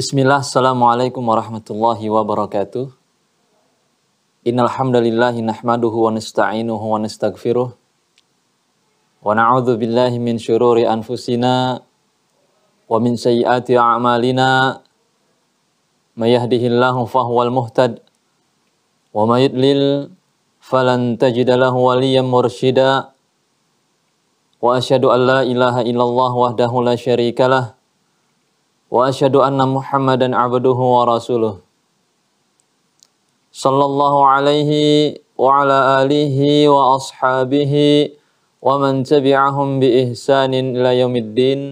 Bismillah, Assalamualaikum warahmatullahi wabarakatuh. Innal hamdalillahi nahmaduhu wa nasta'inuhu wa nastaghfiruh. Wa na'udhu billahi min syururi anfusina wa min sayyati a'malina. Mayahdihillahu fahuwal muhtad wa may yudlil falan tajidalahu waliyam mursyida. Wa ashadu an la ilaha illallah wahdahu la syarikalah واشهد ان محمدا عبده ورسوله صلى الله عليه وعلى اله واصحابه ومن تبعهم باحسان الى يوم الدين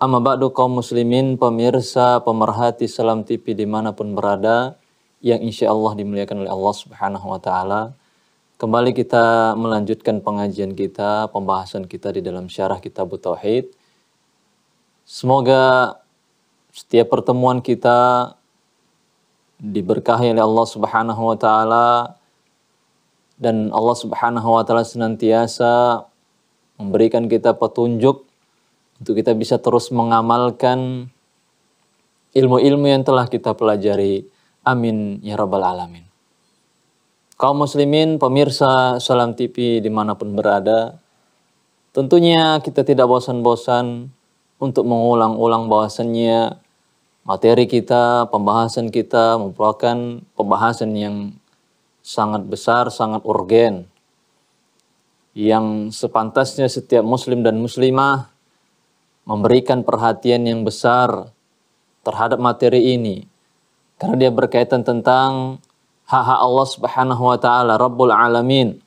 Amma ba'du kaum muslimin, pemirsa, pemerhati Salam TV dimanapun berada, yang insya Allah dimuliakan oleh Allah Subhanahu wa Ta'ala. Kembali kita melanjutkan pengajian kita, pembahasan kita di dalam syarah kitab Tauhid. Semoga setiap pertemuan kita diberkahi oleh Allah Subhanahu wa taala dan Allah Subhanahu wa taala senantiasa memberikan kita petunjuk untuk kita bisa terus mengamalkan ilmu-ilmu yang telah kita pelajari. Amin ya rabbal alamin. Kaum muslimin, pemirsa Salam TV dimanapun berada, tentunya kita tidak bosan-bosan untuk mengulang-ulang bahasannya materi kita, pembahasan kita merupakan pembahasan yang sangat besar, sangat urgen yang sepantasnya setiap muslim dan muslimah memberikan perhatian yang besar terhadap materi ini karena dia berkaitan tentang hak-hak Allah Subhanahu wa taala Rabbul alamin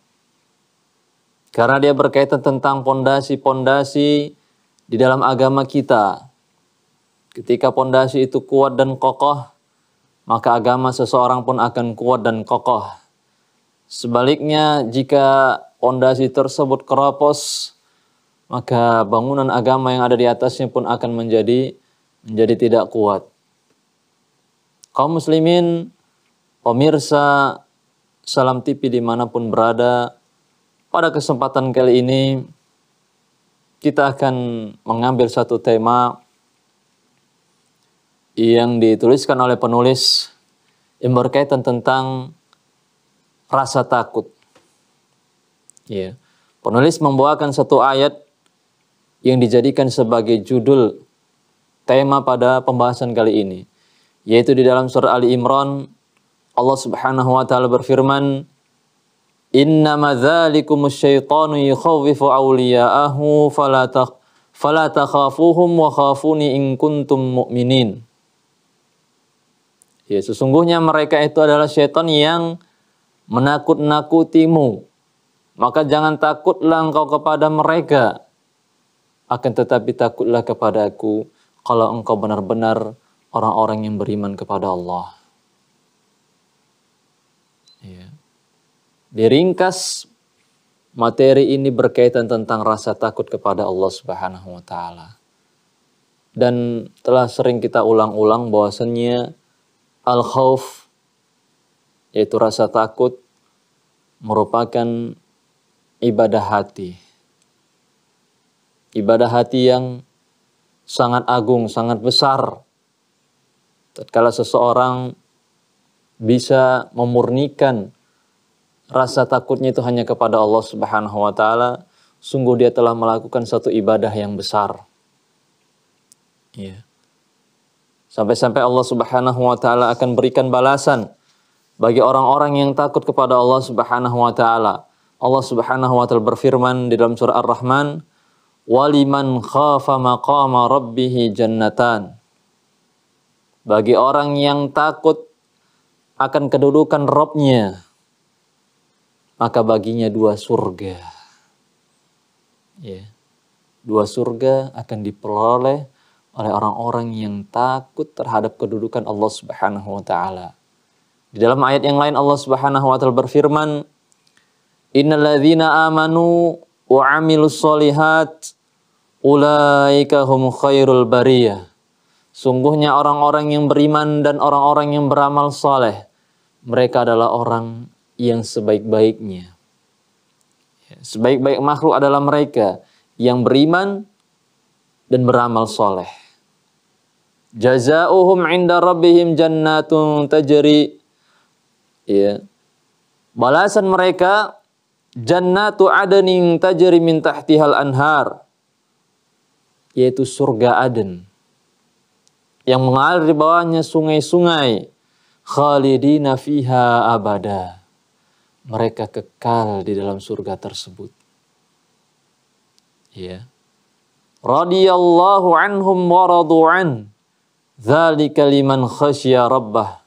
karena dia berkaitan tentang pondasi-pondasi di dalam agama kita. Ketika pondasi itu kuat dan kokoh, maka agama seseorang pun akan kuat dan kokoh. Sebaliknya, jika pondasi tersebut keropos, maka bangunan agama yang ada di atasnya pun akan menjadi menjadi tidak kuat. Kaum muslimin, pemirsa Salam tipi dimanapun berada, pada kesempatan kali ini kita akan mengambil satu tema yang dituliskan oleh penulis yang berkaitan tentang rasa takut. Ya. Penulis membawakan satu ayat yang dijadikan sebagai judul tema pada pembahasan kali ini, yaitu di dalam surah Ali Imran Allah Subhanahu wa taala berfirman, Innama dzalikum awliya'ahu fala takhafuhum wa khafuni in kuntum mu'minin. Ya, sesungguhnya mereka itu adalah syaitan yang menakut-nakutimu. Maka jangan takutlah engkau kepada mereka. Akan tetapi takutlah kepada aku kalau engkau benar-benar orang-orang yang beriman kepada Allah. Diringkas materi ini berkaitan tentang rasa takut kepada Allah Subhanahu wa taala. Dan telah sering kita ulang-ulang bahwasannya al-khauf yaitu rasa takut merupakan ibadah hati. Ibadah hati yang sangat agung, sangat besar. Tatkala seseorang bisa memurnikan rasa takutnya itu hanya kepada Allah Subhanahu wa taala, sungguh dia telah melakukan satu ibadah yang besar. Ya. Sampai-sampai Allah Subhanahu wa taala akan berikan balasan bagi orang-orang yang takut kepada Allah Subhanahu wa taala. Allah Subhanahu wa taala berfirman di dalam surah Ar-Rahman, "Waliman khafa maqama rabbih jannatan." Bagi orang yang takut akan kedudukan Robnya, maka baginya dua surga. Ya. Dua surga akan diperoleh oleh orang-orang yang takut terhadap kedudukan Allah Subhanahu wa taala. Di dalam ayat yang lain Allah Subhanahu wa taala berfirman, "Innalladzina amanu wa 'amilus solihat ulaika hum khairul bariyah." Sungguhnya orang-orang yang beriman dan orang-orang yang beramal saleh, mereka adalah orang yang sebaik-baiknya. Ya, sebaik-baik makhluk adalah mereka yang beriman dan beramal soleh. Jazauhum inda rabbihim jannatun tajri. Ya. Balasan mereka jannatu adening tajri min tahtihal anhar. Yaitu surga aden. Yang mengalir di bawahnya sungai-sungai. Khalidina fiha abada mereka kekal di dalam surga tersebut. Ya. Radiyallahu anhum wa radu'an. Zalika liman khasya rabbah.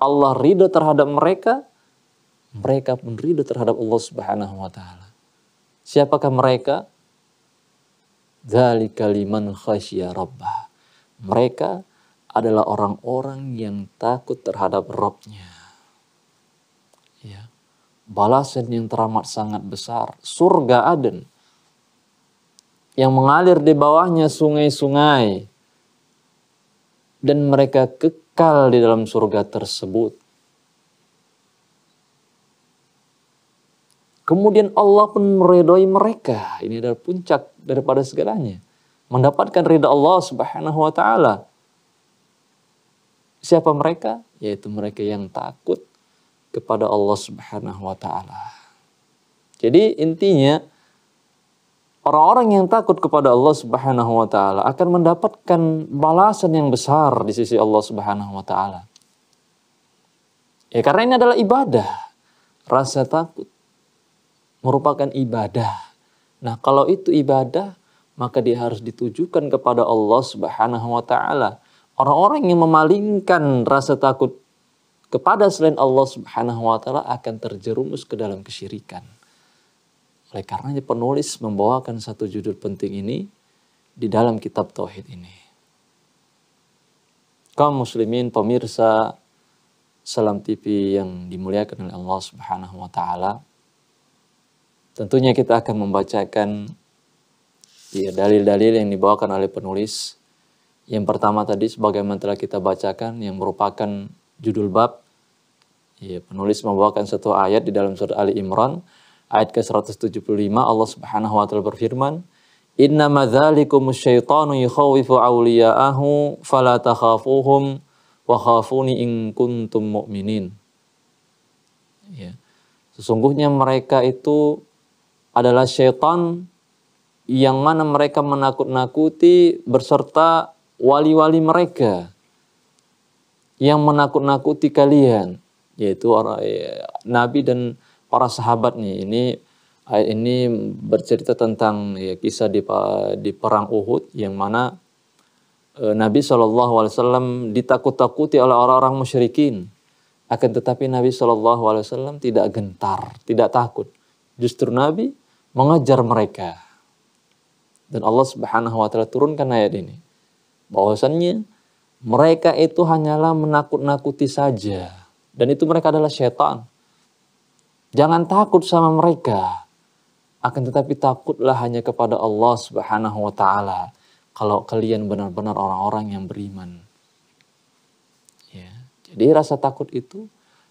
Allah ridho terhadap mereka, mereka pun ridho terhadap Allah Subhanahu wa taala. Siapakah mereka? Zalika liman khasya rabbah. Mereka adalah orang-orang yang takut terhadap Rabbnya balasan yang teramat sangat besar, surga Aden yang mengalir di bawahnya sungai-sungai dan mereka kekal di dalam surga tersebut. Kemudian Allah pun meridai mereka. Ini adalah puncak daripada segalanya. Mendapatkan ridha Allah subhanahu wa ta'ala. Siapa mereka? Yaitu mereka yang takut kepada Allah Subhanahu wa taala. Jadi intinya orang-orang yang takut kepada Allah Subhanahu wa taala akan mendapatkan balasan yang besar di sisi Allah Subhanahu wa taala. Ya karena ini adalah ibadah. Rasa takut merupakan ibadah. Nah, kalau itu ibadah, maka dia harus ditujukan kepada Allah Subhanahu wa taala. Orang-orang yang memalingkan rasa takut kepada selain Allah Subhanahu wa taala akan terjerumus ke dalam kesyirikan. Oleh karenanya penulis membawakan satu judul penting ini di dalam kitab tauhid ini. Kaum muslimin pemirsa Salam TV yang dimuliakan oleh Allah Subhanahu wa taala. Tentunya kita akan membacakan dalil-dalil yang dibawakan oleh penulis. Yang pertama tadi sebagaimana telah kita bacakan yang merupakan judul bab ya, penulis membawakan satu ayat di dalam surat Ali Imran ayat ke-175 Allah Subhanahu wa taala berfirman Inna madzalikum syaitanu yukhawifu awliya'ahu fala takhafuhum wa khafuni in kuntum mu'minin ya. Sesungguhnya mereka itu adalah syaitan yang mana mereka menakut-nakuti berserta wali-wali mereka yang menakut-nakuti kalian yaitu orang ya, nabi dan para sahabat nih ini eh, ini bercerita tentang ya, kisah di di perang Uhud yang mana eh, Nabi saw ditakut-takuti oleh orang-orang musyrikin akan tetapi Nabi saw tidak gentar tidak takut justru Nabi mengajar mereka dan Allah Subhanahu Wa Taala turunkan ayat ini bahwasannya mereka itu hanyalah menakut-nakuti saja. Dan itu mereka adalah setan. Jangan takut sama mereka. Akan tetapi takutlah hanya kepada Allah subhanahu wa ta'ala. Kalau kalian benar-benar orang-orang yang beriman. Ya. Jadi rasa takut itu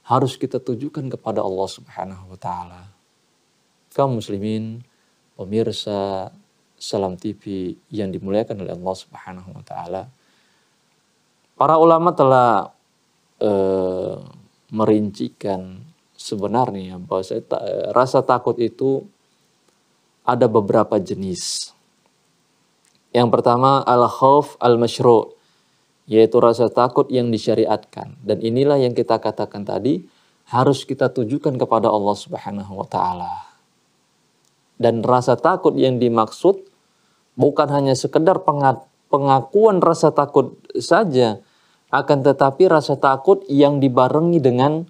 harus kita tujukan kepada Allah subhanahu wa ta'ala. Kaum muslimin, pemirsa, Salam TV yang dimuliakan oleh Allah subhanahu wa ta'ala Para ulama telah e, merincikan sebenarnya bahwa saya ta, eh, rasa takut itu ada beberapa jenis. Yang pertama al-khauf al-masyru' yaitu rasa takut yang disyariatkan dan inilah yang kita katakan tadi harus kita tujukan kepada Allah Subhanahu wa taala. Dan rasa takut yang dimaksud bukan hanya sekedar pengakuan rasa takut saja, akan tetapi rasa takut yang dibarengi dengan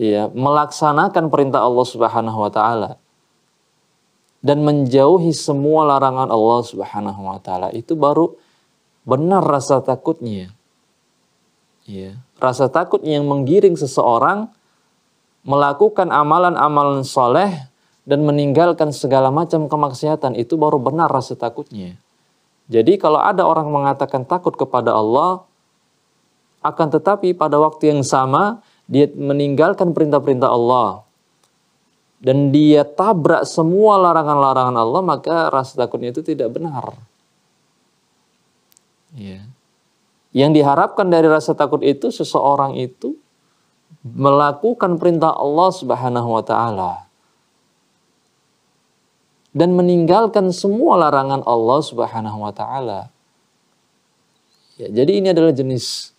ya melaksanakan perintah Allah Subhanahu wa taala dan menjauhi semua larangan Allah Subhanahu wa taala itu baru benar rasa takutnya. Ya, rasa takut yang menggiring seseorang melakukan amalan-amalan soleh dan meninggalkan segala macam kemaksiatan itu baru benar rasa takutnya. Jadi kalau ada orang mengatakan takut kepada Allah, akan tetapi pada waktu yang sama dia meninggalkan perintah-perintah Allah dan dia tabrak semua larangan-larangan Allah maka rasa takutnya itu tidak benar. Ya. Yang diharapkan dari rasa takut itu seseorang itu melakukan perintah Allah Subhanahu wa taala dan meninggalkan semua larangan Allah Subhanahu wa taala. Ya, jadi ini adalah jenis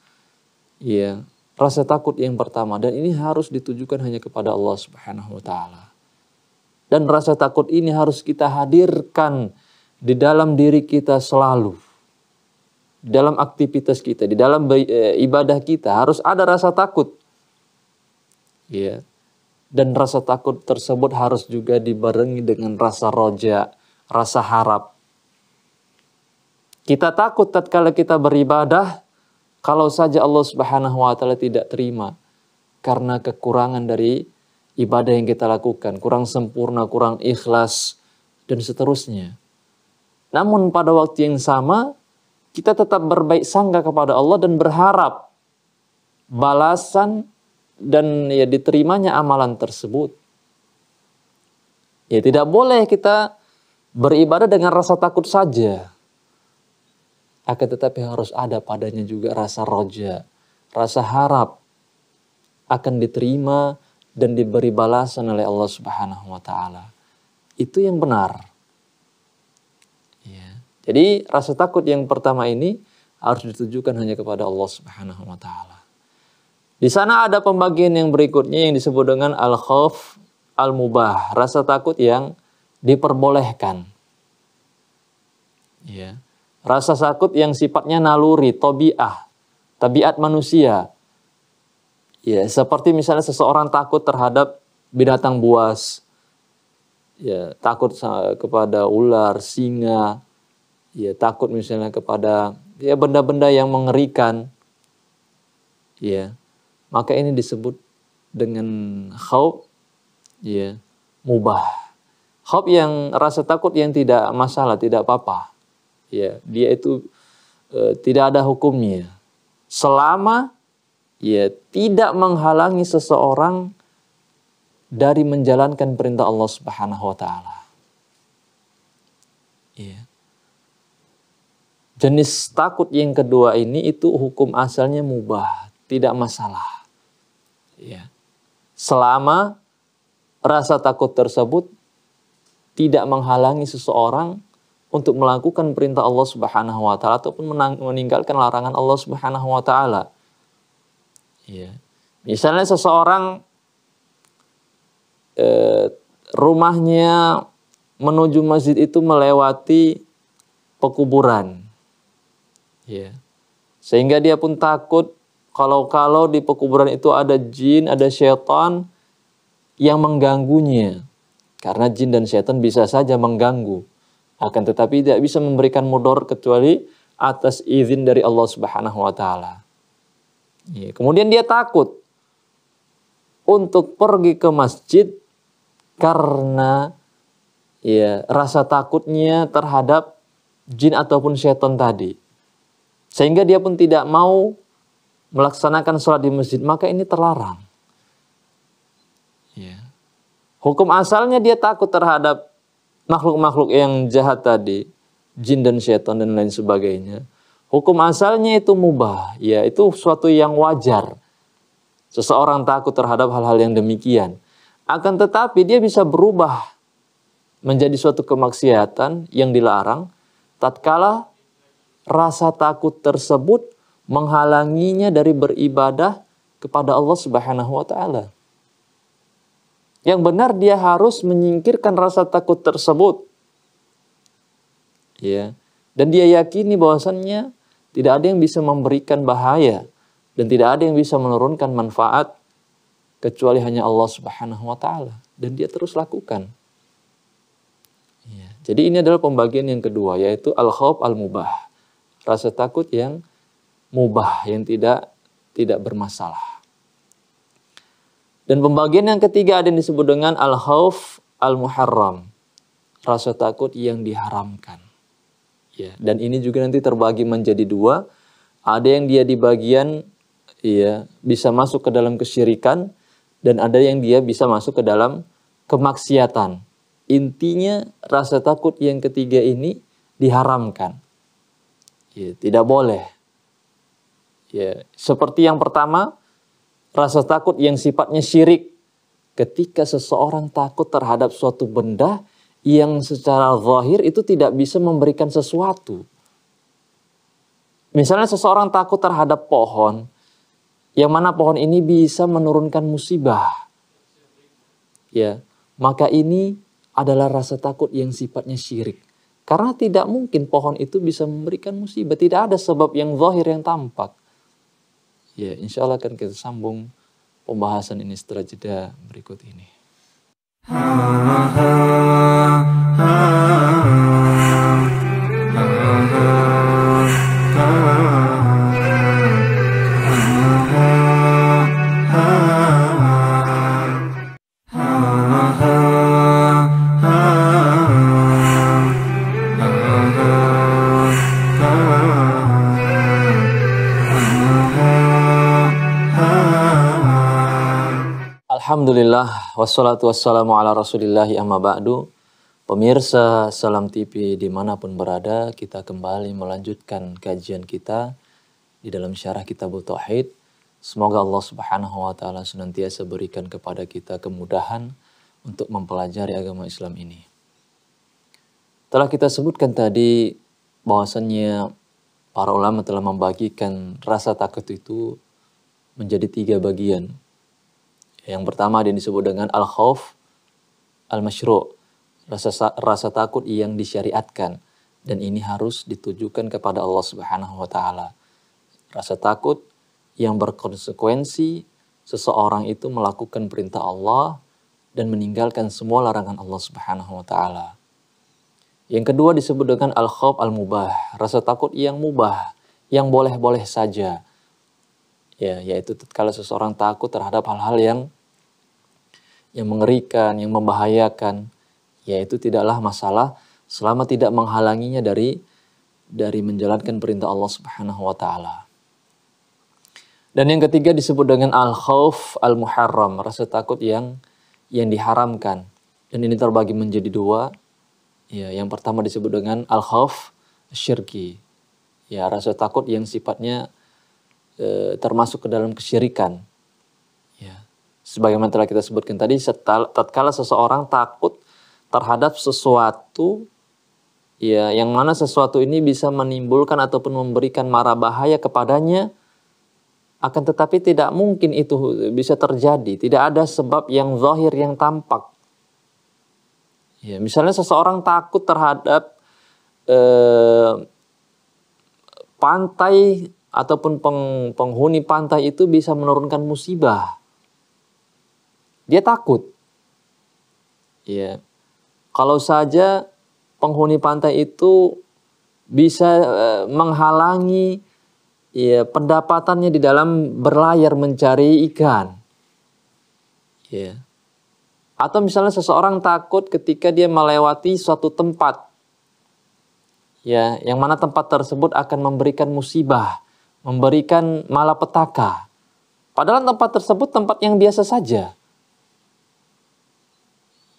ya rasa takut yang pertama dan ini harus ditujukan hanya kepada Allah Subhanahu wa taala. Dan rasa takut ini harus kita hadirkan di dalam diri kita selalu. dalam aktivitas kita, di dalam e, ibadah kita harus ada rasa takut. Ya. Dan rasa takut tersebut harus juga dibarengi dengan rasa roja, rasa harap. Kita takut tatkala kita beribadah, kalau saja Allah Subhanahu wa taala tidak terima karena kekurangan dari ibadah yang kita lakukan, kurang sempurna, kurang ikhlas dan seterusnya. Namun pada waktu yang sama kita tetap berbaik sangka kepada Allah dan berharap balasan dan ya diterimanya amalan tersebut. Ya tidak boleh kita beribadah dengan rasa takut saja. Akan tetapi harus ada padanya juga rasa roja, rasa harap akan diterima dan diberi balasan oleh Allah Subhanahu wa taala. Itu yang benar. Ya. Jadi rasa takut yang pertama ini harus ditujukan hanya kepada Allah Subhanahu wa taala. Di sana ada pembagian yang berikutnya yang disebut dengan al-khauf al-mubah, rasa takut yang diperbolehkan. Ya. Rasa takut yang sifatnya naluri, tobiah, tabiat manusia. Ya, seperti misalnya seseorang takut terhadap binatang buas, ya takut kepada ular, singa, ya takut misalnya kepada ya benda-benda yang mengerikan, ya maka ini disebut dengan khauf ya mubah. Khauf yang rasa takut yang tidak masalah, tidak apa-apa ya dia itu e, tidak ada hukumnya selama ya tidak menghalangi seseorang dari menjalankan perintah Allah Subhanahu wa taala. Ya. Jenis takut yang kedua ini itu hukum asalnya mubah, tidak masalah. Ya. Selama rasa takut tersebut tidak menghalangi seseorang untuk melakukan perintah Allah Subhanahu wa taala ataupun meninggalkan larangan Allah Subhanahu wa taala. Ya. Misalnya seseorang eh, rumahnya menuju masjid itu melewati pekuburan. Ya. Sehingga dia pun takut kalau-kalau di pekuburan itu ada jin, ada setan yang mengganggunya. Karena jin dan setan bisa saja mengganggu akan tetapi tidak bisa memberikan mudor kecuali atas izin dari Allah Subhanahu wa taala. Iya, kemudian dia takut untuk pergi ke masjid karena ya rasa takutnya terhadap jin ataupun setan tadi. Sehingga dia pun tidak mau melaksanakan sholat di masjid, maka ini terlarang. Ya. Hukum asalnya dia takut terhadap makhluk-makhluk yang jahat tadi, jin dan setan dan lain sebagainya, hukum asalnya itu mubah, ya itu suatu yang wajar. Seseorang takut terhadap hal-hal yang demikian. Akan tetapi dia bisa berubah menjadi suatu kemaksiatan yang dilarang tatkala rasa takut tersebut menghalanginya dari beribadah kepada Allah Subhanahu wa taala. Yang benar dia harus menyingkirkan rasa takut tersebut. Ya. Dan dia yakini bahwasannya tidak ada yang bisa memberikan bahaya dan tidak ada yang bisa menurunkan manfaat kecuali hanya Allah Subhanahu wa taala dan dia terus lakukan. Ya. Jadi ini adalah pembagian yang kedua yaitu al-khauf al-mubah. Rasa takut yang mubah yang tidak tidak bermasalah. Dan pembagian yang ketiga ada yang disebut dengan al hauf al-muharram. Rasa takut yang diharamkan. Ya, dan ini juga nanti terbagi menjadi dua. Ada yang dia di bagian ya, bisa masuk ke dalam kesyirikan dan ada yang dia bisa masuk ke dalam kemaksiatan. Intinya rasa takut yang ketiga ini diharamkan. Ya, tidak boleh. Ya, seperti yang pertama, rasa takut yang sifatnya syirik. Ketika seseorang takut terhadap suatu benda yang secara zahir itu tidak bisa memberikan sesuatu. Misalnya seseorang takut terhadap pohon, yang mana pohon ini bisa menurunkan musibah. Ya, maka ini adalah rasa takut yang sifatnya syirik. Karena tidak mungkin pohon itu bisa memberikan musibah, tidak ada sebab yang zahir yang tampak. Ya, insya Allah akan kita sambung pembahasan ini setelah jeda berikut ini. Ha, ha, ha, ha, ha, ha. Wassalatu wassalamu ala rasulillahi amma ba'du. Pemirsa Salam TV dimanapun berada, kita kembali melanjutkan kajian kita di dalam syarah kitabul Tauhid. Semoga Allah subhanahu wa ta'ala senantiasa berikan kepada kita kemudahan untuk mempelajari agama Islam ini. Telah kita sebutkan tadi bahwasannya para ulama telah membagikan rasa takut itu menjadi tiga bagian. Yang pertama yang disebut dengan al khawf al-masyru, rasa rasa takut yang disyariatkan dan ini harus ditujukan kepada Allah Subhanahu wa taala. Rasa takut yang berkonsekuensi seseorang itu melakukan perintah Allah dan meninggalkan semua larangan Allah Subhanahu wa taala. Yang kedua disebut dengan al khawf al-mubah, rasa takut yang mubah, yang boleh-boleh saja ya yaitu kalau seseorang takut terhadap hal-hal yang yang mengerikan, yang membahayakan, yaitu tidaklah masalah selama tidak menghalanginya dari dari menjalankan perintah Allah Subhanahu wa taala. Dan yang ketiga disebut dengan al-khauf al-muharram, rasa takut yang yang diharamkan. Dan ini terbagi menjadi dua. Ya, yang pertama disebut dengan al-khauf syirki. Ya, rasa takut yang sifatnya Eh, termasuk ke dalam kesyirikan. Ya. Sebagaimana telah kita sebutkan tadi, tatkala seseorang takut terhadap sesuatu ya yang mana sesuatu ini bisa menimbulkan ataupun memberikan mara bahaya kepadanya akan tetapi tidak mungkin itu bisa terjadi tidak ada sebab yang zahir yang tampak ya misalnya seseorang takut terhadap eh, pantai ataupun peng, penghuni pantai itu bisa menurunkan musibah. Dia takut. Ya. Kalau saja penghuni pantai itu bisa e, menghalangi ya pendapatannya di dalam berlayar mencari ikan. Ya. Atau misalnya seseorang takut ketika dia melewati suatu tempat. Ya, yang mana tempat tersebut akan memberikan musibah memberikan malapetaka. Padahal tempat tersebut tempat yang biasa saja.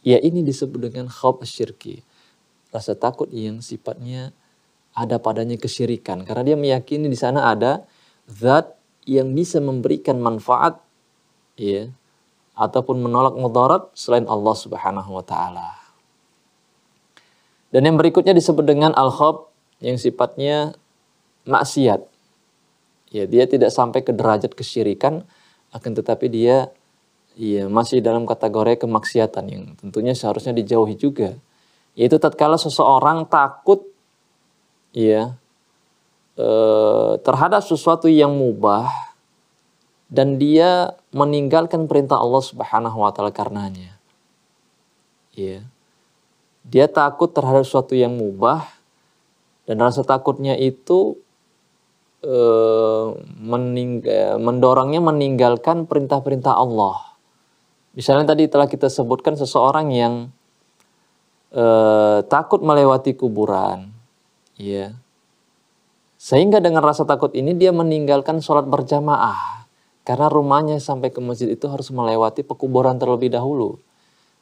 Ya ini disebut dengan khawb syirki. Rasa takut yang sifatnya ada padanya kesyirikan. Karena dia meyakini di sana ada zat yang bisa memberikan manfaat ya ataupun menolak mudarat selain Allah Subhanahu wa taala. Dan yang berikutnya disebut dengan al-khab yang sifatnya maksiat. Ya, dia tidak sampai ke derajat kesyirikan, akan tetapi dia ya, masih dalam kategori kemaksiatan yang tentunya seharusnya dijauhi juga. Yaitu tatkala seseorang takut ya eh, terhadap sesuatu yang mubah dan dia meninggalkan perintah Allah Subhanahu wa taala karenanya. Ya. Dia takut terhadap sesuatu yang mubah dan rasa takutnya itu Eh, mening eh, mendorongnya meninggalkan perintah-perintah Allah. Misalnya tadi telah kita sebutkan seseorang yang e, takut melewati kuburan, ya. Sehingga dengan rasa takut ini dia meninggalkan sholat berjamaah karena rumahnya sampai ke masjid itu harus melewati pekuburan terlebih dahulu.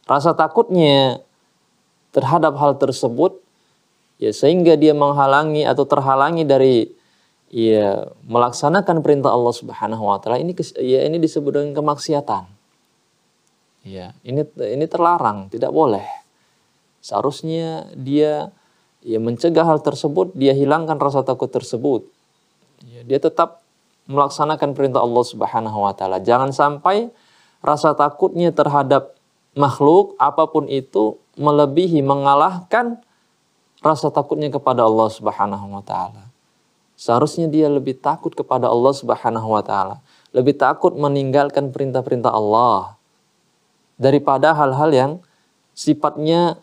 Rasa takutnya terhadap hal tersebut ya sehingga dia menghalangi atau terhalangi dari ya melaksanakan perintah Allah Subhanahu wa taala ini ya ini disebut dengan kemaksiatan. Ya, ini ini terlarang, tidak boleh. Seharusnya dia ya mencegah hal tersebut, dia hilangkan rasa takut tersebut. Ya, dia tetap melaksanakan perintah Allah Subhanahu wa taala. Jangan sampai rasa takutnya terhadap makhluk apapun itu melebihi mengalahkan rasa takutnya kepada Allah Subhanahu wa taala. Seharusnya dia lebih takut kepada Allah Subhanahu wa taala, lebih takut meninggalkan perintah-perintah Allah daripada hal-hal yang sifatnya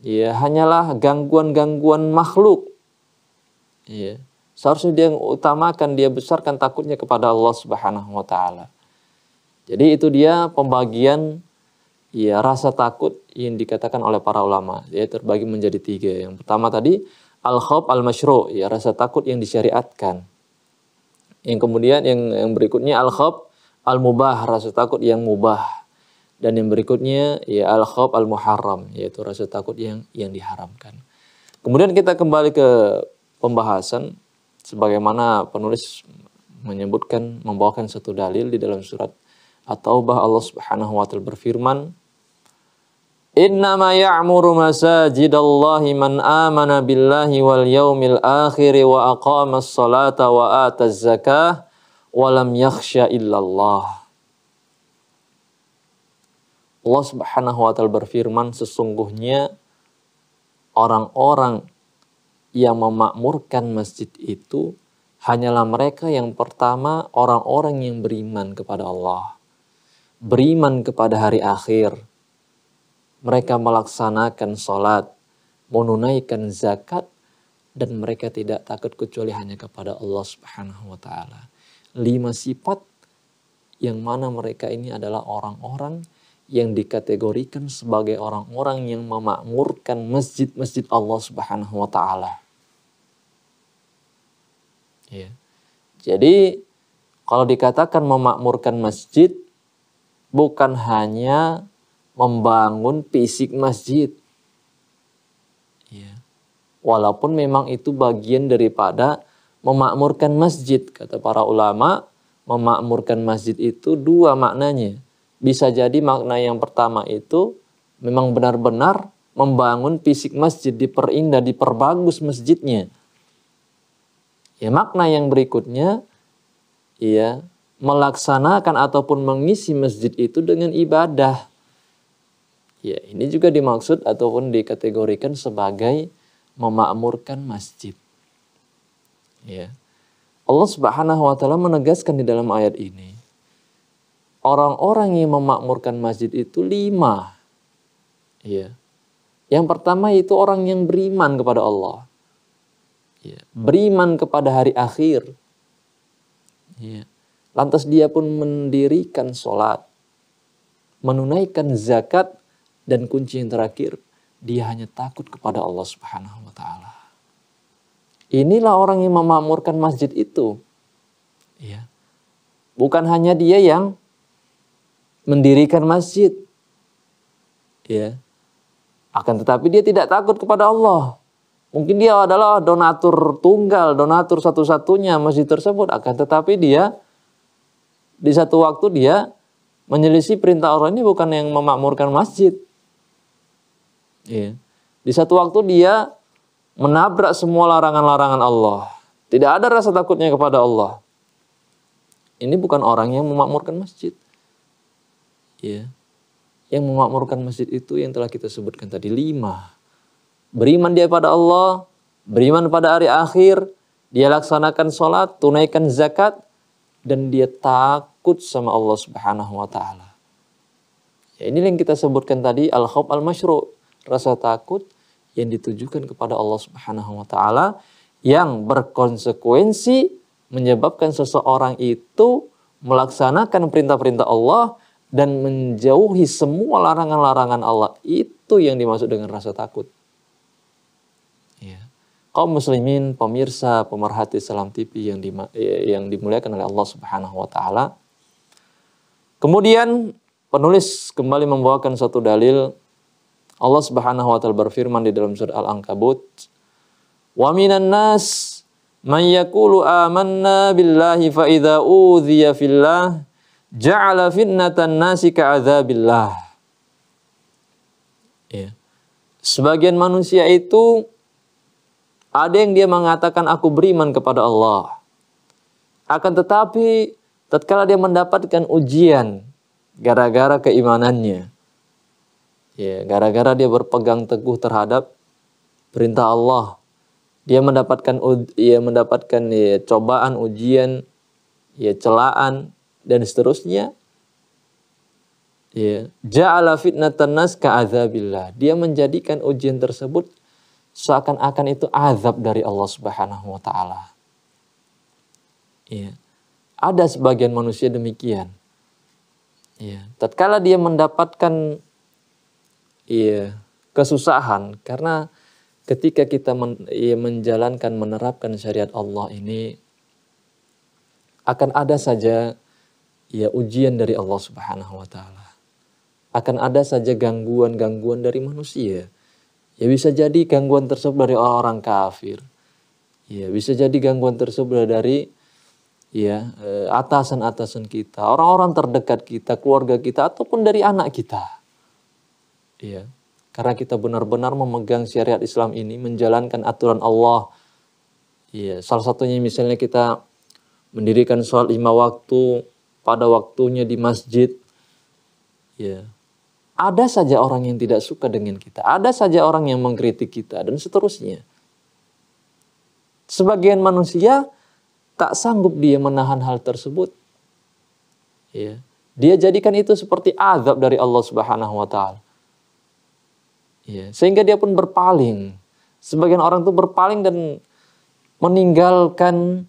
ya hanyalah gangguan-gangguan makhluk. Ya. Seharusnya dia yang utamakan, dia besarkan takutnya kepada Allah Subhanahu wa taala. Jadi itu dia pembagian ya rasa takut yang dikatakan oleh para ulama. Dia terbagi menjadi tiga. Yang pertama tadi al-khawf al mashru ya rasa takut yang disyariatkan. Yang kemudian yang yang berikutnya al-khawf al-mubah, rasa takut yang mubah. Dan yang berikutnya ya al-khawf al-muharram, yaitu rasa takut yang yang diharamkan. Kemudian kita kembali ke pembahasan sebagaimana penulis menyebutkan membawakan satu dalil di dalam surat At-Taubah Allah Subhanahu wa taala berfirman Innama ya'muru masajidallahi man amana billahi wal yaumil akhiri wa aqama salata wa ata zakah wa lam yakhsha illallah. Allah Subhanahu wa taala berfirman sesungguhnya orang-orang yang memakmurkan masjid itu hanyalah mereka yang pertama orang-orang yang beriman kepada Allah, beriman kepada hari akhir mereka melaksanakan sholat, menunaikan zakat, dan mereka tidak takut kecuali hanya kepada Allah Subhanahu wa Ta'ala. Lima sifat yang mana mereka ini adalah orang-orang yang dikategorikan sebagai orang-orang yang memakmurkan masjid-masjid Allah Subhanahu wa Ta'ala. Ya. Jadi, kalau dikatakan memakmurkan masjid, bukan hanya membangun fisik masjid. Ya. Walaupun memang itu bagian daripada memakmurkan masjid, kata para ulama, memakmurkan masjid itu dua maknanya. Bisa jadi makna yang pertama itu memang benar-benar membangun fisik masjid, diperindah, diperbagus masjidnya. Ya, makna yang berikutnya ya melaksanakan ataupun mengisi masjid itu dengan ibadah. Ya, ini juga dimaksud ataupun dikategorikan sebagai memakmurkan masjid. Ya. Allah Subhanahu wa taala menegaskan di dalam ayat ini orang-orang yang memakmurkan masjid itu lima. Ya. Yang pertama itu orang yang beriman kepada Allah. Ya. Beriman kepada hari akhir. Ya. Lantas dia pun mendirikan sholat. Menunaikan zakat dan kunci yang terakhir, dia hanya takut kepada Allah Subhanahu wa taala. Inilah orang yang memakmurkan masjid itu. Ya. Bukan hanya dia yang mendirikan masjid. Ya. Akan tetapi dia tidak takut kepada Allah. Mungkin dia adalah donatur tunggal, donatur satu-satunya masjid tersebut. Akan tetapi dia di satu waktu dia menyelisih perintah orang ini bukan yang memakmurkan masjid, Ya. Di satu waktu dia menabrak semua larangan-larangan Allah. Tidak ada rasa takutnya kepada Allah. Ini bukan orang yang memakmurkan masjid. Ya. Yang memakmurkan masjid itu yang telah kita sebutkan tadi lima. Beriman dia pada Allah, beriman pada hari akhir, dia laksanakan sholat, tunaikan zakat, dan dia takut sama Allah Subhanahu wa Ta'ala. Ya, ini yang kita sebutkan tadi, al-khawf al-masyru', rasa takut yang ditujukan kepada Allah Subhanahu wa taala yang berkonsekuensi menyebabkan seseorang itu melaksanakan perintah-perintah Allah dan menjauhi semua larangan-larangan Allah. Itu yang dimaksud dengan rasa takut. Ya. Kaum muslimin, pemirsa, pemerhati Salam TV yang, di, yang dimuliakan oleh Allah Subhanahu wa taala. Kemudian penulis kembali membawakan satu dalil Allah Subhanahu wa taala berfirman di dalam surat Al-Ankabut, "Wa minan nas man yaqulu amanna billahi fa idza udhiya fillah ja'ala fitnatan nasi ka'adzabillah." Ya. Sebagian manusia itu ada yang dia mengatakan aku beriman kepada Allah. Akan tetapi tatkala dia mendapatkan ujian gara-gara keimanannya, Ya, gara-gara dia berpegang teguh terhadap perintah Allah, dia mendapatkan ya mendapatkan ya, cobaan, ujian, ya celaan dan seterusnya. Ya, ja'ala fitnatan nas ka'adzabilah Dia menjadikan ujian tersebut seakan-akan itu azab dari Allah Subhanahu wa taala. Ya. Ada sebagian manusia demikian. Ya, tatkala dia mendapatkan iya kesusahan karena ketika kita men, iya, menjalankan menerapkan syariat Allah ini akan ada saja ya ujian dari Allah Subhanahu wa taala. Akan ada saja gangguan-gangguan dari manusia. Ya bisa jadi gangguan tersebut dari orang-orang kafir. Ya bisa jadi gangguan tersebut dari ya eh, atasan-atasan kita, orang-orang terdekat kita, keluarga kita ataupun dari anak kita. Iya. Karena kita benar-benar memegang syariat Islam ini, menjalankan aturan Allah. Iya, salah satunya misalnya kita mendirikan sholat lima waktu pada waktunya di masjid. Iya. Ada saja orang yang tidak suka dengan kita, ada saja orang yang mengkritik kita dan seterusnya. Sebagian manusia tak sanggup dia menahan hal tersebut. Ya. Dia jadikan itu seperti azab dari Allah Subhanahu wa taala. Ya, sehingga dia pun berpaling. Sebagian orang itu berpaling dan meninggalkan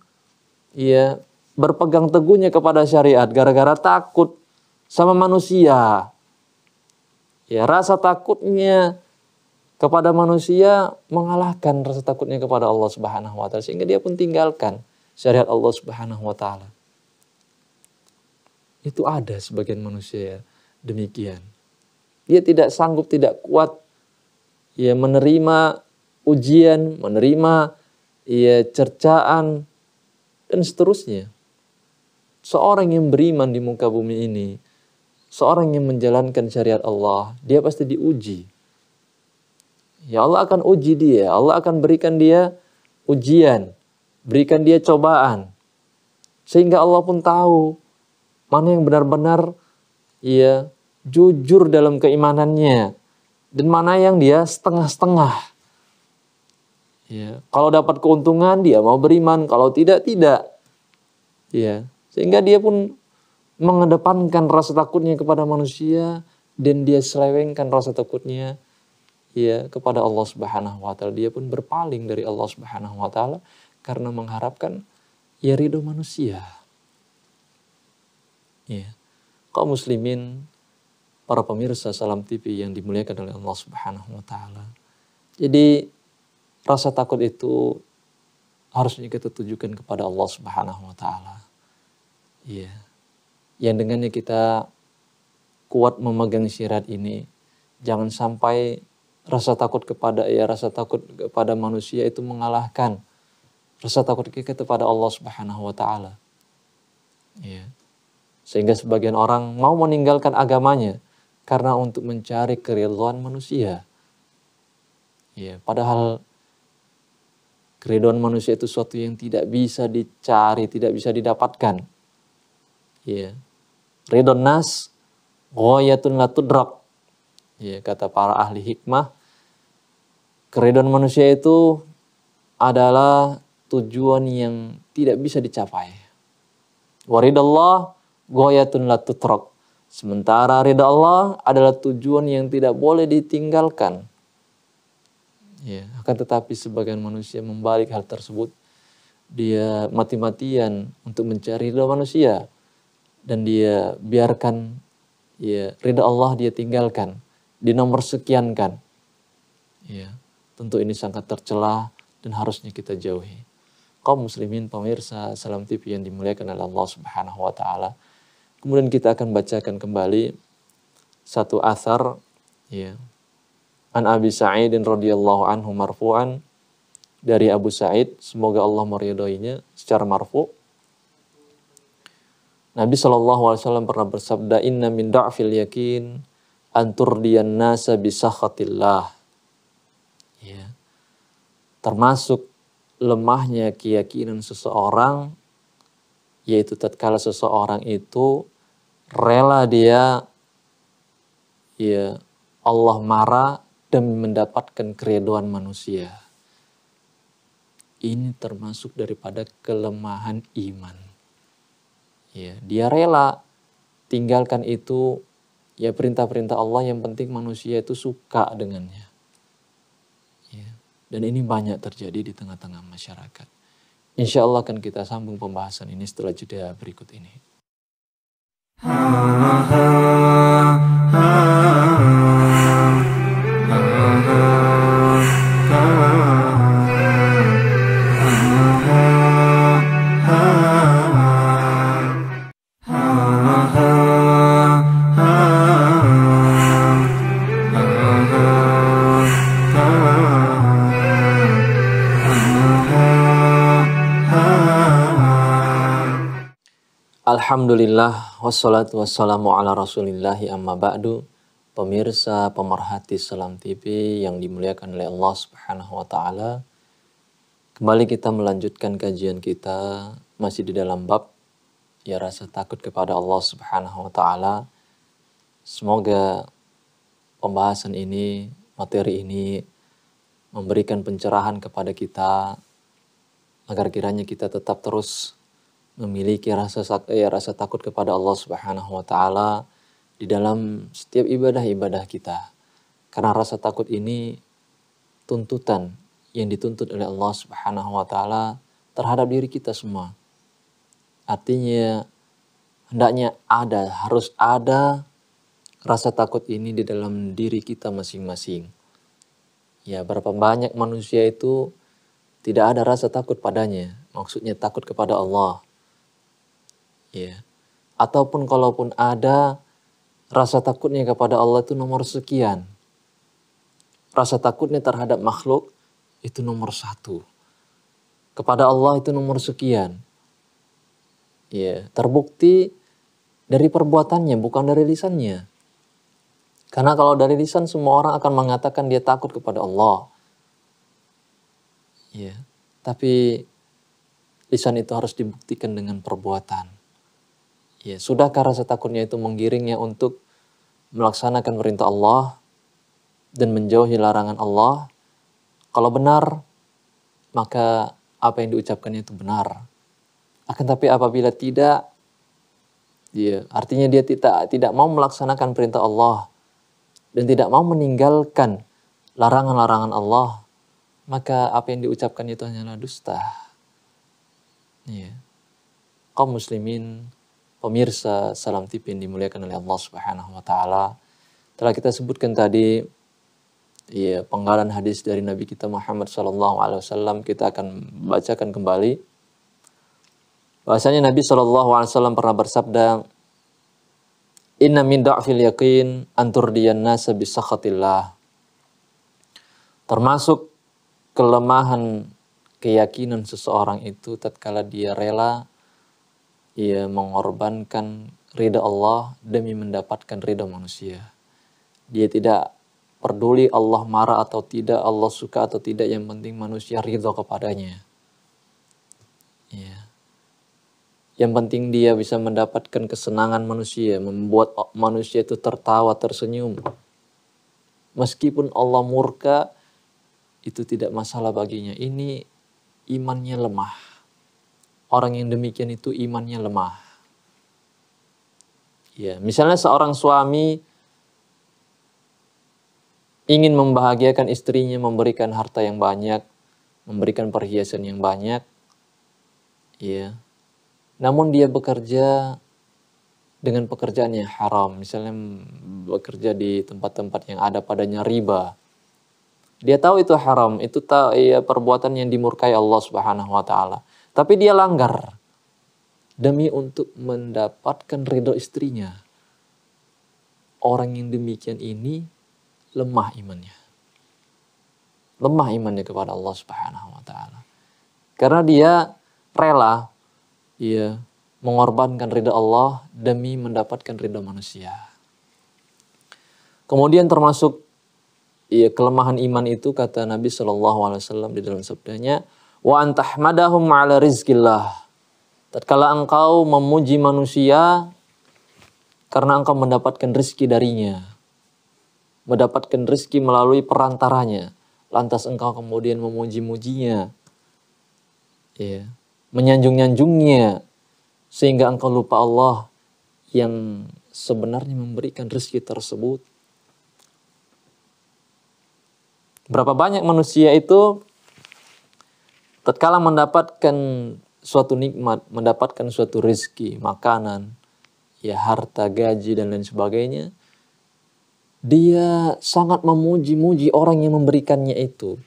ya berpegang teguhnya kepada syariat gara-gara takut sama manusia. Ya, rasa takutnya kepada manusia mengalahkan rasa takutnya kepada Allah Subhanahu wa taala sehingga dia pun tinggalkan syariat Allah Subhanahu wa taala. Itu ada sebagian manusia ya, demikian. Dia tidak sanggup, tidak kuat ia menerima ujian, menerima ya cercaan dan seterusnya. Seorang yang beriman di muka bumi ini, seorang yang menjalankan syariat Allah, dia pasti diuji. Ya Allah akan uji dia, Allah akan berikan dia ujian, berikan dia cobaan. Sehingga Allah pun tahu mana yang benar-benar ya jujur dalam keimanannya, dan mana yang dia setengah-setengah. Ya, kalau dapat keuntungan dia mau beriman, kalau tidak tidak. Ya, sehingga dia pun mengedepankan rasa takutnya kepada manusia dan dia selewengkan rasa takutnya ya kepada Allah Subhanahu wa taala. Dia pun berpaling dari Allah Subhanahu wa taala karena mengharapkan ya ridho manusia. Ya. Kau muslimin para pemirsa Salam TV yang dimuliakan oleh Allah Subhanahu wa taala. Jadi rasa takut itu harusnya kita tujukan kepada Allah Subhanahu wa taala. Iya. Yang dengannya kita kuat memegang syirat ini. Jangan sampai rasa takut kepada ya rasa takut kepada manusia itu mengalahkan rasa takut kita kepada Allah Subhanahu wa taala. Iya. Sehingga sebagian orang mau meninggalkan agamanya karena untuk mencari keriduan manusia. Ya, padahal keriduan manusia itu suatu yang tidak bisa dicari, tidak bisa didapatkan. Ya. Ridon nas ghayatun la tudrak. Ya, kata para ahli hikmah, Keriduan manusia itu adalah tujuan yang tidak bisa dicapai. Waridallah goyatun la tutrak. Sementara ridha Allah adalah tujuan yang tidak boleh ditinggalkan. Ya, akan tetapi sebagian manusia membalik hal tersebut. Dia mati-matian untuk mencari ridha manusia dan dia biarkan ya ridha Allah dia tinggalkan, di nomor sekiankan. Ya, tentu ini sangat tercela dan harusnya kita jauhi kaum muslimin pemirsa Salam tipi yang dimuliakan oleh Allah Subhanahu wa taala. Kemudian kita akan bacakan kembali satu asar ya. An Abi Sa'id radhiyallahu anhu marfu'an dari Abu Sa'id, semoga Allah meridhoinya secara marfu. Nabi SAW pernah bersabda, "Inna min da'fil yakin antur dian nasa bisakhatillah." Ya. Termasuk lemahnya keyakinan seseorang yaitu tatkala seseorang itu rela dia ya Allah marah demi mendapatkan keriduan manusia. Ini termasuk daripada kelemahan iman. Ya, dia rela tinggalkan itu ya perintah-perintah Allah yang penting manusia itu suka dengannya. Ya, dan ini banyak terjadi di tengah-tengah masyarakat. Insya Allah akan kita sambung pembahasan ini setelah jeda berikut ini. Alhamdulillah Wassalatu wassalamu ala rasulillahi amma ba'du. Pemirsa pemerhati Salam TV yang dimuliakan oleh Allah Subhanahu wa taala. Kembali kita melanjutkan kajian kita masih di dalam bab ya rasa takut kepada Allah Subhanahu wa taala. Semoga pembahasan ini, materi ini memberikan pencerahan kepada kita agar kiranya kita tetap terus memiliki rasa ya, rasa takut kepada Allah Subhanahu wa taala di dalam setiap ibadah-ibadah kita. Karena rasa takut ini tuntutan yang dituntut oleh Allah Subhanahu wa taala terhadap diri kita semua. Artinya hendaknya ada, harus ada rasa takut ini di dalam diri kita masing-masing. Ya, berapa banyak manusia itu tidak ada rasa takut padanya. Maksudnya takut kepada Allah, ya Ataupun kalaupun ada rasa takutnya kepada Allah itu nomor sekian. Rasa takutnya terhadap makhluk itu nomor satu. Kepada Allah itu nomor sekian. Ya, terbukti dari perbuatannya bukan dari lisannya. Karena kalau dari lisan semua orang akan mengatakan dia takut kepada Allah. Ya, tapi lisan itu harus dibuktikan dengan perbuatan. Ya, sudahkah rasa takutnya itu menggiringnya untuk melaksanakan perintah Allah dan menjauhi larangan Allah? Kalau benar, maka apa yang diucapkannya itu benar. Akan tapi apabila tidak, ya, artinya dia tidak tidak mau melaksanakan perintah Allah dan tidak mau meninggalkan larangan-larangan Allah, maka apa yang diucapkan itu hanyalah dusta. Ya. Kaum muslimin Pemirsa Salam Tipin dimuliakan oleh Allah Subhanahu wa taala. Telah kita sebutkan tadi ya penggalan hadis dari Nabi kita Muhammad sallallahu alaihi wasallam kita akan bacakan kembali. Bahasanya Nabi sallallahu alaihi wasallam pernah bersabda, "Inna min da'fil yaqin antur diyan nasa bisakhatillah." Termasuk kelemahan keyakinan seseorang itu tatkala dia rela ia mengorbankan ridha Allah demi mendapatkan ridha manusia. Dia tidak peduli Allah marah atau tidak, Allah suka atau tidak, yang penting manusia ridho kepadanya. Ya. Yang penting dia bisa mendapatkan kesenangan manusia, membuat manusia itu tertawa, tersenyum. Meskipun Allah murka, itu tidak masalah baginya. Ini imannya lemah orang yang demikian itu imannya lemah. Ya, misalnya seorang suami ingin membahagiakan istrinya, memberikan harta yang banyak, memberikan perhiasan yang banyak. Ya. Namun dia bekerja dengan pekerjaan yang haram, misalnya bekerja di tempat-tempat yang ada padanya riba. Dia tahu itu haram, itu tahu ya, perbuatan yang dimurkai Allah Subhanahu wa taala. Tapi dia langgar demi untuk mendapatkan ridho istrinya. Orang yang demikian ini lemah imannya. Lemah imannya kepada Allah Subhanahu wa taala. Karena dia rela ya mengorbankan ridho Allah demi mendapatkan ridho manusia. Kemudian termasuk ya, kelemahan iman itu kata Nabi Shallallahu Alaihi Wasallam di dalam sabdanya, wa antahmadahum ala rizqillah. Tatkala engkau memuji manusia karena engkau mendapatkan rizki darinya. Mendapatkan rizki melalui perantaranya. Lantas engkau kemudian memuji-mujinya. Ya. Menyanjung-nyanjungnya. Sehingga engkau lupa Allah yang sebenarnya memberikan rizki tersebut. Berapa banyak manusia itu tatkala mendapatkan suatu nikmat, mendapatkan suatu rezeki, makanan, ya harta, gaji dan lain sebagainya, dia sangat memuji-muji orang yang memberikannya itu.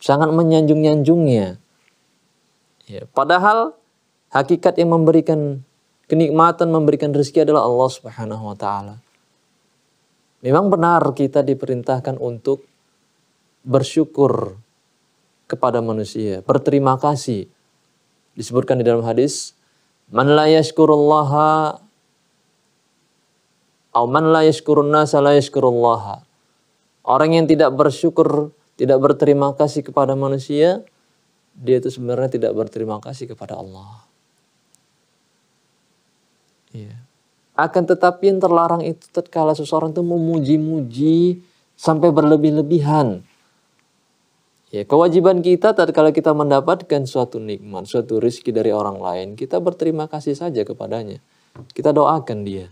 Sangat menyanjung-nyanjungnya. Ya, padahal hakikat yang memberikan kenikmatan, memberikan rezeki adalah Allah Subhanahu wa taala. Memang benar kita diperintahkan untuk bersyukur kepada manusia. Berterima kasih. Disebutkan di dalam hadis, "Man la yashkurullaha aw man la yashkurunnasa la yashkurullaha." Orang yang tidak bersyukur, tidak berterima kasih kepada manusia, dia itu sebenarnya tidak berterima kasih kepada Allah. Iya. Akan tetapi yang terlarang itu tatkala seseorang itu memuji-muji sampai berlebih-lebihan Ya, kewajiban kita tatkala kita mendapatkan suatu nikmat, suatu rizki dari orang lain, kita berterima kasih saja kepadanya. Kita doakan dia.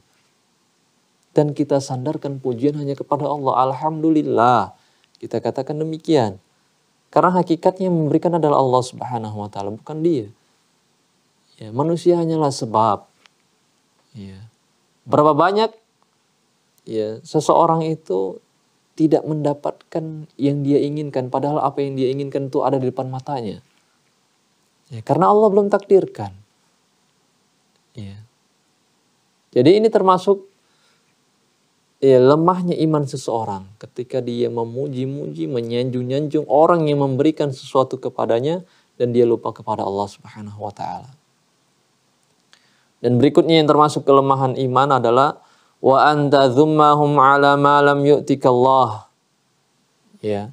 Dan kita sandarkan pujian hanya kepada Allah. Alhamdulillah. Kita katakan demikian. Karena hakikatnya yang memberikan adalah Allah Subhanahu wa taala, bukan dia. Ya, manusia hanyalah sebab. Ya. Berapa banyak ya seseorang itu tidak mendapatkan yang dia inginkan padahal apa yang dia inginkan itu ada di depan matanya. Ya, karena Allah belum takdirkan. Ya. Jadi ini termasuk ya, lemahnya iman seseorang ketika dia memuji-muji, menyanjung-nyanjung orang yang memberikan sesuatu kepadanya dan dia lupa kepada Allah Subhanahu wa taala. Dan berikutnya yang termasuk kelemahan iman adalah wa anta dhummahum ala ma lam yu'tikallah. Ya.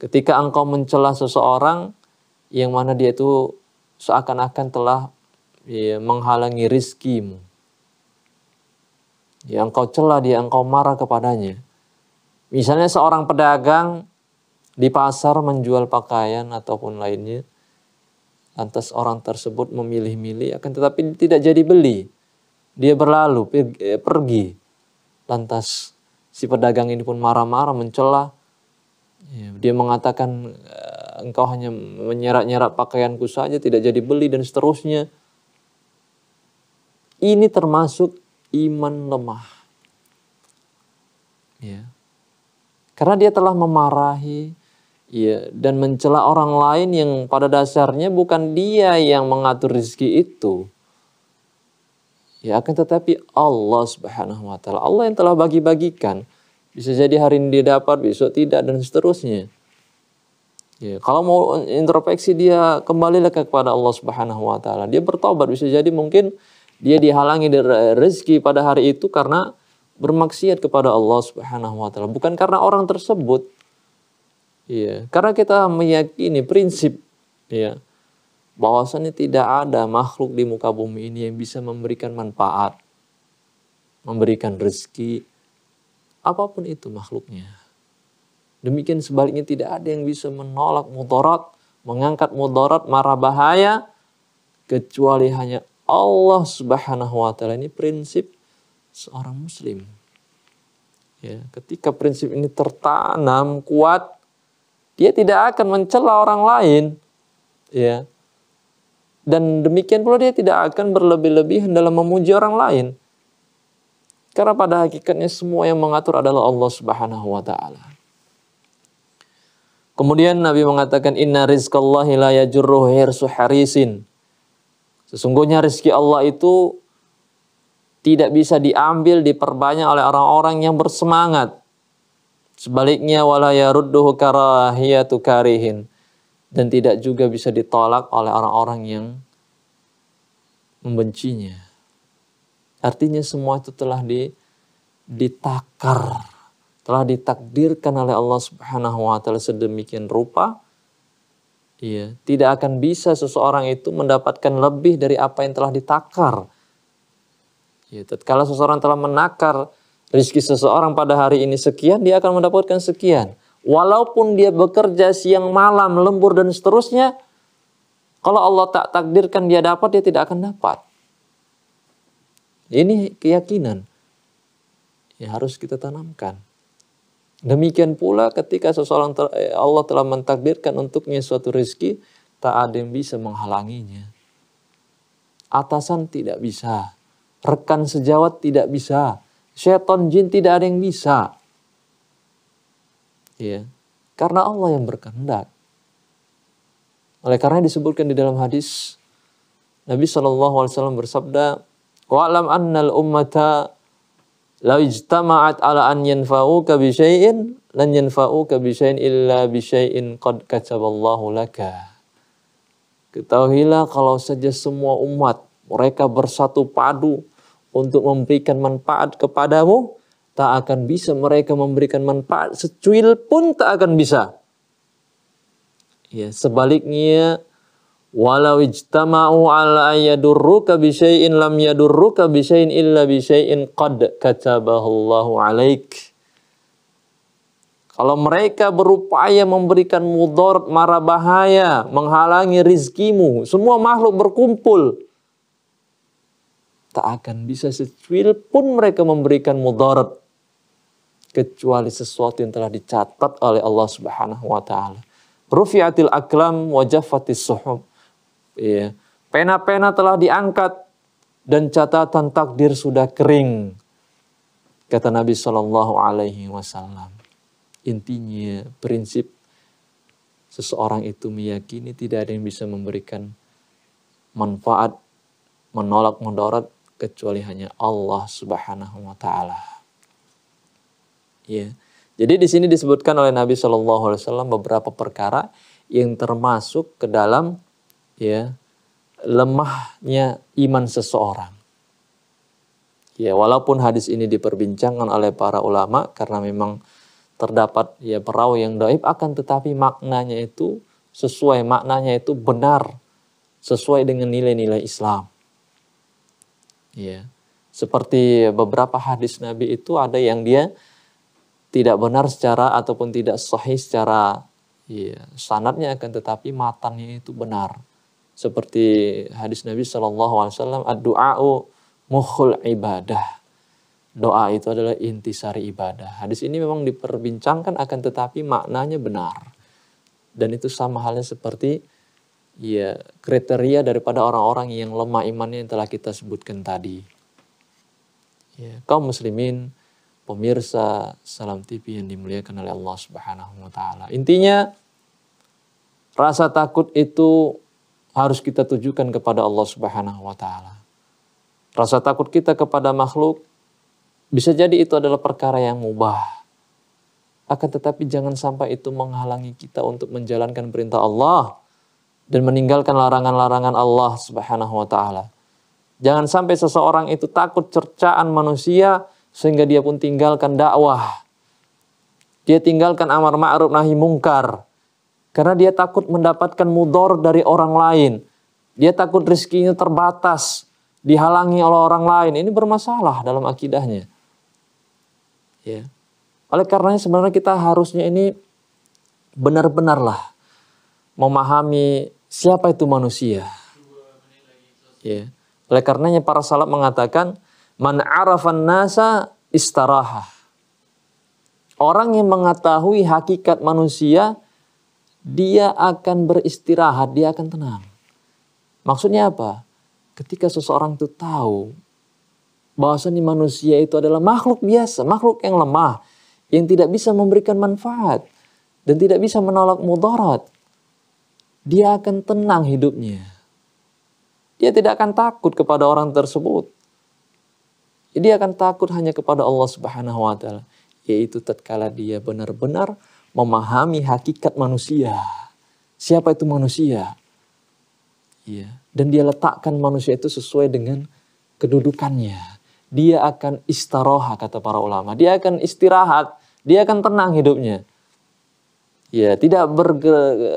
Ketika engkau mencela seseorang yang mana dia itu seakan-akan telah ya, menghalangi rizkimu. yang engkau celah dia, engkau marah kepadanya. Misalnya seorang pedagang di pasar menjual pakaian ataupun lainnya, lantas orang tersebut memilih-milih akan tetapi tidak jadi beli. Dia berlalu eh, pergi. Lantas si pedagang ini pun marah-marah mencela. Ya, dia mengatakan eh, engkau hanya menyerak-nyerak pakaianku saja, tidak jadi beli dan seterusnya. Ini termasuk iman lemah. Ya. Karena dia telah memarahi ya, dan mencela orang lain yang pada dasarnya bukan dia yang mengatur rezeki itu. Ya akan tetapi Allah subhanahu wa ta'ala. Allah yang telah bagi-bagikan. Bisa jadi hari ini dia dapat, besok tidak dan seterusnya. Ya, kalau mau introspeksi dia kembali lagi kepada Allah subhanahu wa ta'ala. Dia bertobat bisa jadi mungkin dia dihalangi dari rezeki pada hari itu karena bermaksiat kepada Allah subhanahu wa ta'ala. Bukan karena orang tersebut. Ya, karena kita meyakini prinsip. Ya, bahwasannya tidak ada makhluk di muka bumi ini yang bisa memberikan manfaat, memberikan rezeki, apapun itu makhluknya. Demikian sebaliknya tidak ada yang bisa menolak mudarat, mengangkat mudarat, marah bahaya, kecuali hanya Allah Subhanahu wa taala ini prinsip seorang muslim. Ya, ketika prinsip ini tertanam kuat, dia tidak akan mencela orang lain. Ya. Dan demikian pula dia tidak akan berlebih lebih dalam memuji orang lain. Karena pada hakikatnya semua yang mengatur adalah Allah Subhanahu wa taala. Kemudian Nabi mengatakan inna rizqallahi la yajurruhu hirsu harisin. Sesungguhnya rezeki Allah itu tidak bisa diambil diperbanyak oleh orang-orang yang bersemangat. Sebaliknya wala yarudduhu karahiyatu karihin dan tidak juga bisa ditolak oleh orang-orang yang membencinya. Artinya semua itu telah di, ditakar, telah ditakdirkan oleh Allah Subhanahu wa taala sedemikian rupa Iya, tidak akan bisa seseorang itu mendapatkan lebih dari apa yang telah ditakar. Ya, tatkala seseorang telah menakar rezeki seseorang pada hari ini sekian, dia akan mendapatkan sekian walaupun dia bekerja siang malam, lembur dan seterusnya, kalau Allah tak takdirkan dia dapat, dia tidak akan dapat. Ini keyakinan yang harus kita tanamkan. Demikian pula ketika seseorang eh, Allah telah mentakdirkan untuknya suatu rezeki, tak ada yang bisa menghalanginya. Atasan tidak bisa, rekan sejawat tidak bisa, setan jin tidak ada yang bisa. Ya. Karena Allah yang berkehendak. Oleh karena disebutkan di dalam hadis Nabi Shallallahu Alaihi Wasallam bersabda, "Wa'lam annal ummata law ijtama'at ala an yanfa'uka bi syai'in lan yanfa'uka bi syai'in illa bi syai'in qad kataballahu laka." Ketahuilah kalau saja semua umat mereka bersatu padu untuk memberikan manfaat kepadamu, tak akan bisa mereka memberikan manfaat secuil pun tak akan bisa. Ya, sebaliknya walau ijtama'u ala ayadurruka bi lam yadurruka bi illa bi qad katabahu Allahu 'alaik. Kalau mereka berupaya memberikan mudor, mara bahaya, menghalangi rizkimu, semua makhluk berkumpul, tak akan bisa secuil pun mereka memberikan mudarat kecuali sesuatu yang telah dicatat oleh Allah Subhanahu wa taala. Rufiatil aklam wa jaffatis suhub. Iya. Pena-pena telah diangkat dan catatan takdir sudah kering. Kata Nabi Shallallahu alaihi wasallam. Intinya prinsip seseorang itu meyakini tidak ada yang bisa memberikan manfaat menolak mudarat kecuali hanya Allah Subhanahu wa taala. Ya. Jadi di sini disebutkan oleh Nabi Shallallahu Alaihi Wasallam beberapa perkara yang termasuk ke dalam ya lemahnya iman seseorang. Ya, walaupun hadis ini diperbincangkan oleh para ulama karena memang terdapat ya perawi yang doib akan tetapi maknanya itu sesuai maknanya itu benar sesuai dengan nilai-nilai Islam. Ya. Seperti beberapa hadis Nabi itu ada yang dia tidak benar secara ataupun tidak sahih secara ya, sanatnya akan tetapi matannya itu benar. Seperti hadis Nabi Shallallahu Alaihi Wasallam, doau mukhul ibadah. Doa itu adalah intisari ibadah. Hadis ini memang diperbincangkan akan tetapi maknanya benar. Dan itu sama halnya seperti ya kriteria daripada orang-orang yang lemah imannya yang telah kita sebutkan tadi. Ya, kaum muslimin, pemirsa Salam TV yang dimuliakan oleh Allah Subhanahu wa taala. Intinya rasa takut itu harus kita tujukan kepada Allah Subhanahu wa taala. Rasa takut kita kepada makhluk bisa jadi itu adalah perkara yang mubah. Akan tetapi jangan sampai itu menghalangi kita untuk menjalankan perintah Allah dan meninggalkan larangan-larangan Allah Subhanahu wa taala. Jangan sampai seseorang itu takut cercaan manusia sehingga dia pun tinggalkan dakwah. Dia tinggalkan amar ma'ruf nahi mungkar karena dia takut mendapatkan mudor dari orang lain. Dia takut rezekinya terbatas, dihalangi oleh orang lain. Ini bermasalah dalam akidahnya. Ya. Oleh karenanya sebenarnya kita harusnya ini benar-benarlah memahami siapa itu manusia. Ya. Oleh karenanya para salaf mengatakan Man arafan nasa istaraha. Orang yang mengetahui hakikat manusia, dia akan beristirahat, dia akan tenang. Maksudnya apa? Ketika seseorang itu tahu bahwasannya manusia itu adalah makhluk biasa, makhluk yang lemah, yang tidak bisa memberikan manfaat dan tidak bisa menolak mudarat, dia akan tenang hidupnya. Dia tidak akan takut kepada orang tersebut. Dia akan takut hanya kepada Allah Subhanahu wa taala, yaitu tatkala dia benar-benar memahami hakikat manusia. Siapa itu manusia? Iya, dan dia letakkan manusia itu sesuai dengan kedudukannya. Dia akan istaroha kata para ulama. Dia akan istirahat, dia akan tenang hidupnya. Ya, tidak ber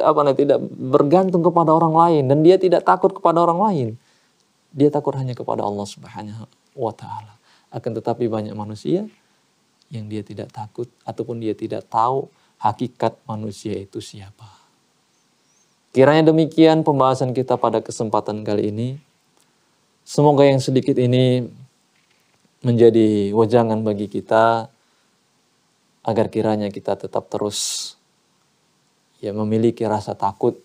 apa namanya, tidak bergantung kepada orang lain dan dia tidak takut kepada orang lain. Dia takut hanya kepada Allah Subhanahu wa taala. Akan tetapi banyak manusia yang dia tidak takut ataupun dia tidak tahu hakikat manusia itu siapa. Kiranya demikian pembahasan kita pada kesempatan kali ini. Semoga yang sedikit ini menjadi wajangan bagi kita agar kiranya kita tetap terus ya memiliki rasa takut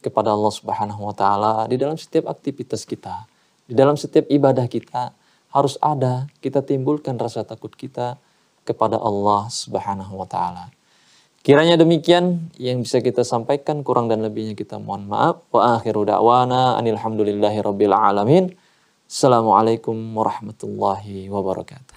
kepada Allah Subhanahu wa taala di dalam setiap aktivitas kita, di dalam setiap ibadah kita, harus ada kita timbulkan rasa takut kita kepada Allah Subhanahu wa taala. Kiranya demikian yang bisa kita sampaikan kurang dan lebihnya kita mohon maaf. Wa akhiru da'wana anilhamdulillahi rabbil alamin. Assalamualaikum warahmatullahi wabarakatuh.